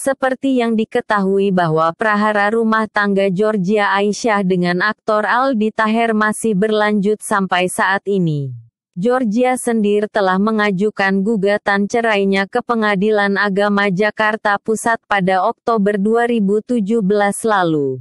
Seperti yang diketahui bahwa prahara rumah tangga Georgia Aisyah dengan aktor Aldi Taher masih berlanjut sampai saat ini. Georgia sendiri telah mengajukan gugatan cerainya ke Pengadilan Agama Jakarta Pusat pada Oktober 2017 lalu.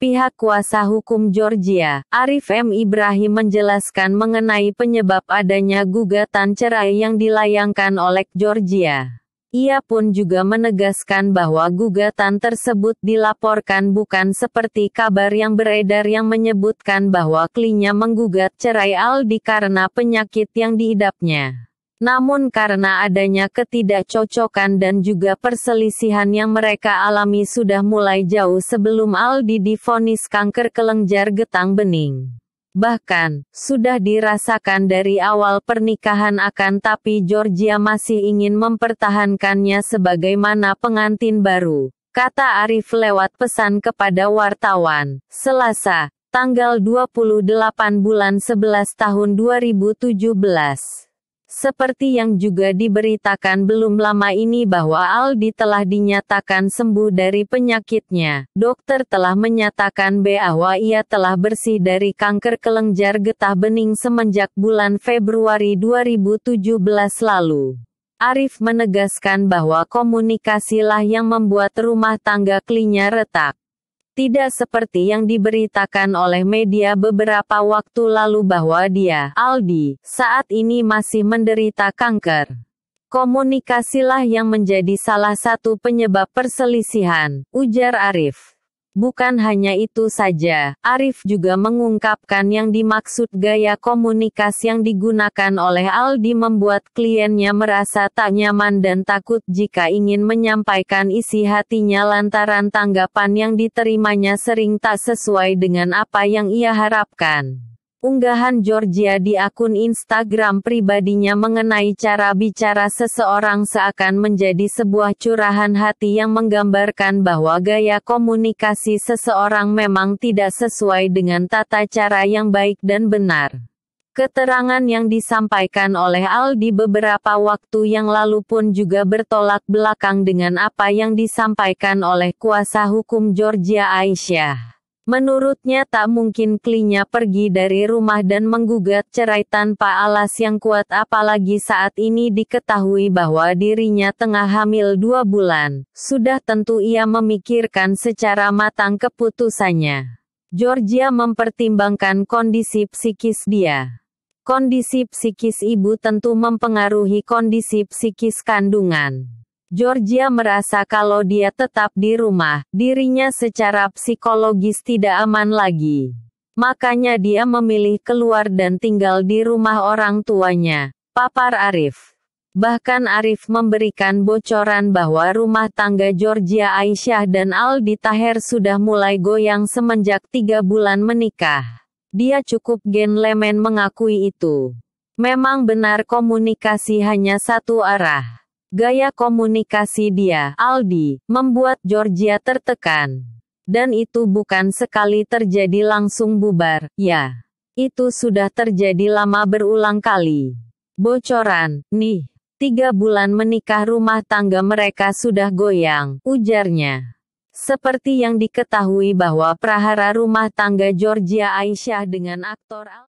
Pihak kuasa hukum Georgia, Arif M. Ibrahim menjelaskan mengenai penyebab adanya gugatan cerai yang dilayangkan oleh Georgia. Ia pun juga menegaskan bahwa gugatan tersebut dilaporkan bukan seperti kabar yang beredar yang menyebutkan bahwa klinya menggugat cerai Aldi karena penyakit yang diidapnya. Namun karena adanya ketidakcocokan dan juga perselisihan yang mereka alami sudah mulai jauh sebelum Aldi difonis kanker kelenjar getang bening. Bahkan, sudah dirasakan dari awal pernikahan akan tapi Georgia masih ingin mempertahankannya sebagaimana pengantin baru, kata Arif lewat pesan kepada wartawan, Selasa, tanggal 28 bulan 11 tahun 2017. Seperti yang juga diberitakan belum lama ini bahwa Aldi telah dinyatakan sembuh dari penyakitnya. Dokter telah menyatakan bahwa ia telah bersih dari kanker kelenjar getah bening semenjak bulan Februari 2017 lalu. Arif menegaskan bahwa komunikasilah yang membuat rumah tangga klinya retak. Tidak seperti yang diberitakan oleh media beberapa waktu lalu bahwa dia, Aldi, saat ini masih menderita kanker. Komunikasilah yang menjadi salah satu penyebab perselisihan, ujar Arif. Bukan hanya itu saja, Arif juga mengungkapkan yang dimaksud gaya komunikasi yang digunakan oleh Aldi membuat kliennya merasa tak nyaman dan takut jika ingin menyampaikan isi hatinya lantaran tanggapan yang diterimanya sering tak sesuai dengan apa yang ia harapkan unggahan Georgia di akun Instagram pribadinya mengenai cara bicara seseorang seakan menjadi sebuah curahan hati yang menggambarkan bahwa gaya komunikasi seseorang memang tidak sesuai dengan tata cara yang baik dan benar. Keterangan yang disampaikan oleh Aldi beberapa waktu yang lalu pun juga bertolak belakang dengan apa yang disampaikan oleh kuasa hukum Georgia Aisyah. Menurutnya tak mungkin Klinya pergi dari rumah dan menggugat cerai tanpa alas yang kuat apalagi saat ini diketahui bahwa dirinya tengah hamil dua bulan. Sudah tentu ia memikirkan secara matang keputusannya. Georgia mempertimbangkan kondisi psikis dia. Kondisi psikis ibu tentu mempengaruhi kondisi psikis kandungan. Georgia merasa kalau dia tetap di rumah, dirinya secara psikologis tidak aman lagi. Makanya dia memilih keluar dan tinggal di rumah orang tuanya, papar Arif. Bahkan Arif memberikan bocoran bahwa rumah tangga Georgia Aisyah dan Aldi Taher sudah mulai goyang semenjak tiga bulan menikah. Dia cukup gen lemen mengakui itu. Memang benar komunikasi hanya satu arah. Gaya komunikasi dia, Aldi, membuat Georgia tertekan. Dan itu bukan sekali terjadi langsung bubar, ya. Itu sudah terjadi lama berulang kali. Bocoran, nih, tiga bulan menikah rumah tangga mereka sudah goyang, ujarnya. Seperti yang diketahui bahwa prahara rumah tangga Georgia Aisyah dengan aktor Al